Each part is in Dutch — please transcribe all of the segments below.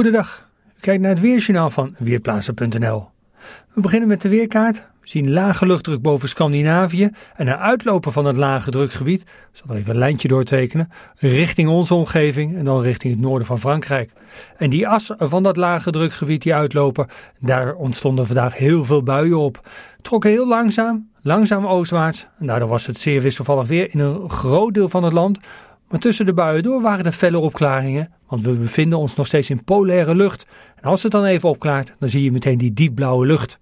Goedendag. U kijkt naar het Weerjournaal van Weerplaatsen.nl. We beginnen met de weerkaart. We zien lage luchtdruk boven Scandinavië en na uitlopen van het lage drukgebied, ik zal er even een lijntje doortekenen, richting onze omgeving en dan richting het noorden van Frankrijk. En die as van dat lage drukgebied die uitlopen, daar ontstonden vandaag heel veel buien op. Trokken heel langzaam, langzaam oostwaarts en daardoor was het zeer wisselvallig weer in een groot deel van het land. Maar tussen de buien door waren er felle opklaringen, want we bevinden ons nog steeds in polaire lucht. En als het dan even opklaart, dan zie je meteen die diepblauwe lucht.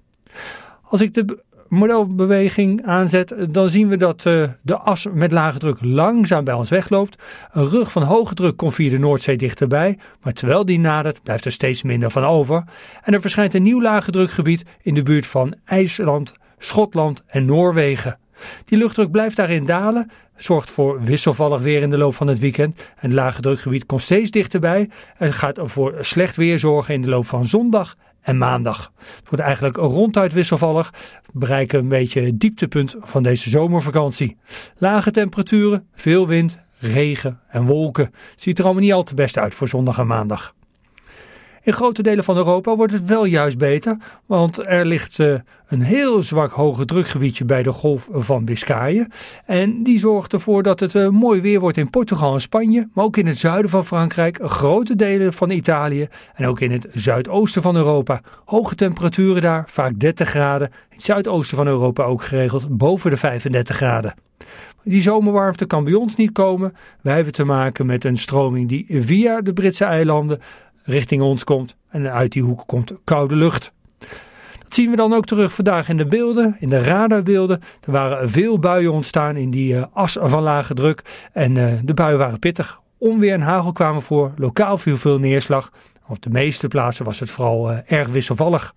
Als ik de modelbeweging aanzet, dan zien we dat eh, de as met lage druk langzaam bij ons wegloopt. Een rug van hoge druk komt via de Noordzee dichterbij, maar terwijl die nadert, blijft er steeds minder van over. En er verschijnt een nieuw lage drukgebied in de buurt van IJsland, Schotland en Noorwegen. Die luchtdruk blijft daarin dalen, zorgt voor wisselvallig weer in de loop van het weekend. het lage drukgebied komt steeds dichterbij en gaat voor slecht weer zorgen in de loop van zondag en maandag. Het wordt eigenlijk ronduit wisselvallig. bereiken een beetje het dieptepunt van deze zomervakantie. Lage temperaturen, veel wind, regen en wolken. Ziet er allemaal niet al te best uit voor zondag en maandag. In grote delen van Europa wordt het wel juist beter, want er ligt eh, een heel zwak hoge drukgebiedje bij de golf van Biscayen. En die zorgt ervoor dat het eh, mooi weer wordt in Portugal en Spanje, maar ook in het zuiden van Frankrijk, grote delen van Italië en ook in het zuidoosten van Europa. Hoge temperaturen daar, vaak 30 graden. In het zuidoosten van Europa ook geregeld boven de 35 graden. Die zomerwarmte kan bij ons niet komen. Wij hebben te maken met een stroming die via de Britse eilanden richting ons komt. En uit die hoek komt koude lucht. Dat zien we dan ook terug vandaag in de beelden, in de radarbeelden. Er waren veel buien ontstaan in die eh, as van lage druk. En eh, de buien waren pittig. Onweer en hagel kwamen voor. Lokaal viel veel neerslag. Op de meeste plaatsen was het vooral eh, erg wisselvallig.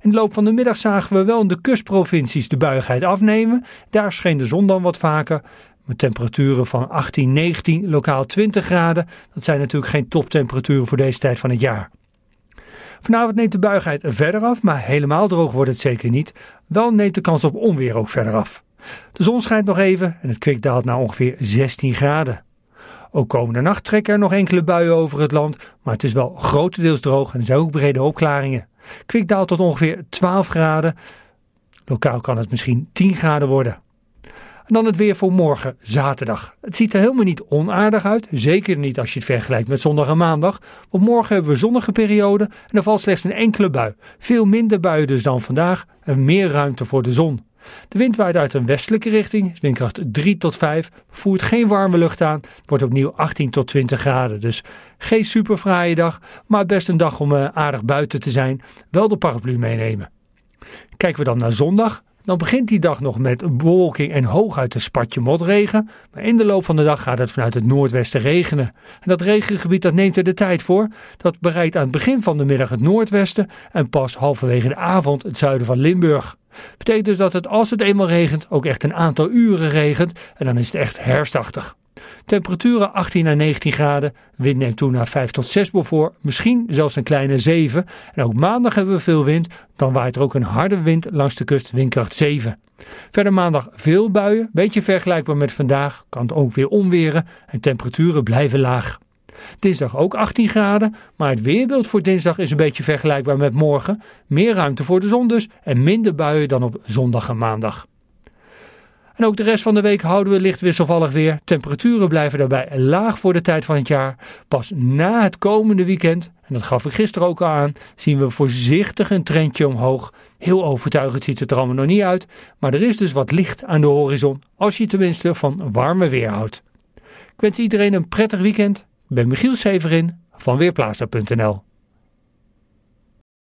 In de loop van de middag zagen we wel in de kustprovincies de buigheid afnemen. Daar scheen de zon dan wat vaker. Met temperaturen van 18, 19, lokaal 20 graden. Dat zijn natuurlijk geen toptemperaturen voor deze tijd van het jaar. Vanavond neemt de buigheid verder af, maar helemaal droog wordt het zeker niet. Wel neemt de kans op onweer ook verder af. De zon schijnt nog even en het kwik daalt naar ongeveer 16 graden. Ook komende nacht trekken er nog enkele buien over het land, maar het is wel grotendeels droog en er zijn ook brede opklaringen. Kwik daalt tot ongeveer 12 graden. Lokaal kan het misschien 10 graden worden. En dan het weer voor morgen, zaterdag. Het ziet er helemaal niet onaardig uit. Zeker niet als je het vergelijkt met zondag en maandag. Want morgen hebben we zonnige periode en er valt slechts een enkele bui. Veel minder buien dus dan vandaag en meer ruimte voor de zon. De wind waait uit een westelijke richting, windkracht 3 tot 5, voert geen warme lucht aan, wordt opnieuw 18 tot 20 graden. Dus geen super fraaie dag, maar best een dag om eh, aardig buiten te zijn. Wel de paraplu meenemen. Kijken we dan naar zondag, dan begint die dag nog met bewolking en hooguit een spatje motregen. Maar in de loop van de dag gaat het vanuit het noordwesten regenen. En dat regengebied dat neemt er de tijd voor. Dat bereikt aan het begin van de middag het noordwesten en pas halverwege de avond het zuiden van Limburg. Betekent dus dat het als het eenmaal regent ook echt een aantal uren regent en dan is het echt herstachtig. Temperaturen 18 à 19 graden. Wind neemt toe naar 5 tot 6 bevoor. Misschien zelfs een kleine 7. En ook maandag hebben we veel wind. Dan waait er ook een harde wind langs de kust, windkracht 7. Verder maandag veel buien. Beetje vergelijkbaar met vandaag. Kan het ook weer onweren. En temperaturen blijven laag. Dinsdag ook 18 graden, maar het weerbeeld voor dinsdag is een beetje vergelijkbaar met morgen. Meer ruimte voor de zon dus en minder buien dan op zondag en maandag. En ook de rest van de week houden we licht wisselvallig weer. Temperaturen blijven daarbij laag voor de tijd van het jaar. Pas na het komende weekend, en dat gaf ik gisteren ook al aan, zien we voorzichtig een trendje omhoog. Heel overtuigend ziet het er allemaal nog niet uit, maar er is dus wat licht aan de horizon, als je tenminste van warme weer houdt. Ik wens iedereen een prettig weekend. Ik ben Michiel Severin van Weerplaza.nl